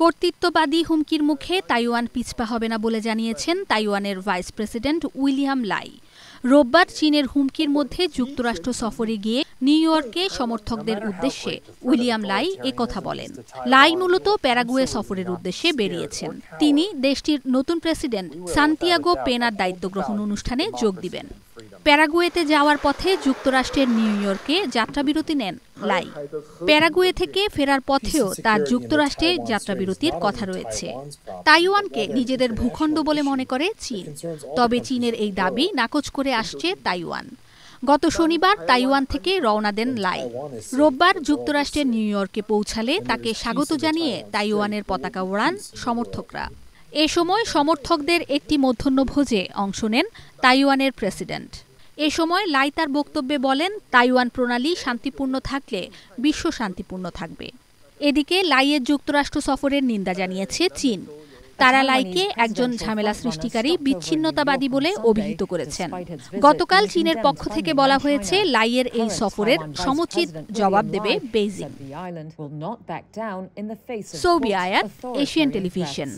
কর্তৃত্ববাদী হুমকির মুখে তাইওয়ান পিছপা হবে না বলে জানিয়েছেন তাইওয়ানের ভাইস প্রেসিডেন্ট উইলিয়াম লাই রোববার চীনের হুমকির মধ্যে যুক্তরাষ্ট্র সফরে গিয়ে নিউ ইয়র্কে সমর্থকদের উদ্দেশ্যে উইলিয়াম লাই এ কথা বলেন লাই মূলত প্যারাগুয়ে সফরের উদ্দেশ্যে বেরিয়েছেন তিনি দেশটির নতুন প্রেসিডেন্ট সান্তিয়াগো পেনার দায়িত্ব গ্রহণ অনুষ্ঠানে যোগ দিবেন প্যারাগুয়েতে যাওয়ার পথে যুক্তরাষ্ট্রের নিউ ইয়র্কে যাত্রাবিরতি নেন লাই প্যারাগুয়ে থেকে ফেরার পথেও তার যুক্তরাষ্ট্রে যাত্রাবিরতির কথা রয়েছে তাইওয়ানকে নিজেদের ভূখণ্ড বলে মনে করে চীন তবে চীনের এই দাবি নাকচ করে আসছে তাইওয়ান গত শনিবার তাইওয়ান থেকে রওনা দেন লাই রোববার যুক্তরাষ্ট্রের নিউ ইয়র্কে পৌঁছালে তাকে স্বাগত জানিয়ে তাইওয়ানের পতাকা ওড়ান সমর্থকরা এ সময় সমর্থকদের একটি মধ্যাহ্ন ভোজে অংশ নেন তাইওয়ানের প্রেসিডেন্ট এ সময় লাই তার বক্তব্যে বলেন তাইওয়ান প্রণালী শান্তিপূর্ণ থাকলে বিশ্ব শান্তিপূর্ণ থাকবে এদিকে লাইয়ের যুক্তরাষ্ট্র সফরের নিন্দা জানিয়েছে চীন তারা লাইকে একজন ঝামেলা সৃষ্টিকারী বিচ্ছিন্নতাবাদী বলে অভিহিত করেছেন গতকাল চীনের পক্ষ থেকে বলা হয়েছে লাইয়ের এই সফরের সমুচিত জবাব দেবে বেইজিং সৌবি আয়াত এশিয়ান টেলিভিশন